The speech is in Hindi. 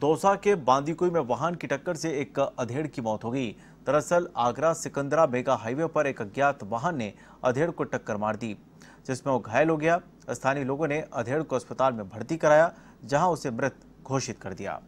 दौसा के बांदीकुई में वाहन की टक्कर से एक अधेड़ की मौत हो गई दरअसल आगरा सिकंदरा बेगा हाईवे पर एक अज्ञात वाहन ने अधेड़ को टक्कर मार दी जिसमें वो घायल हो गया स्थानीय लोगों ने अधेड़ को अस्पताल में भर्ती कराया जहां उसे मृत घोषित कर दिया